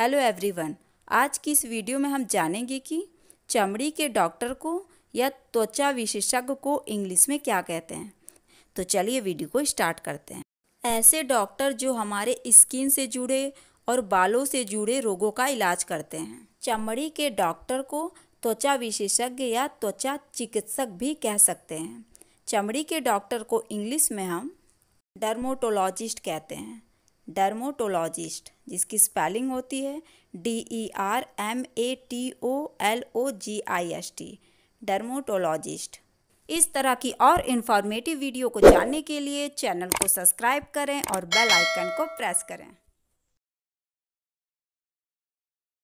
hello everyone आज की इस वीडियो में हम जानेंगे कि चमड़ी के डॉक्टर को या त्वचा विशेषज्ञ को इंग्लिश में क्या कहते हैं तो चलिए वीडियो को स्टार्ट करते हैं ऐसे डॉक्टर जो हमारे स्किन से जुड़े और बालों से जुड़े रोगों का इलाज करते हैं चमड़ी के डॉक्टर को त्वचा विशेषज्ञ या त्वचा चिकित्सक भी कह सकते हैं चमड़ी के डॉक्टर को इंग्लिश में हम डर्मोटोलॉजिस्ट कहते हैं डर्मोटोलॉजिस्ट जिसकी स्पेलिंग होती है D E R M A T O L O G I S T dermatologist इस तरह की और इन्फॉर्मेटिव वीडियो को जानने के लिए चैनल को सब्सक्राइब करें और बेल आइकन को प्रेस करें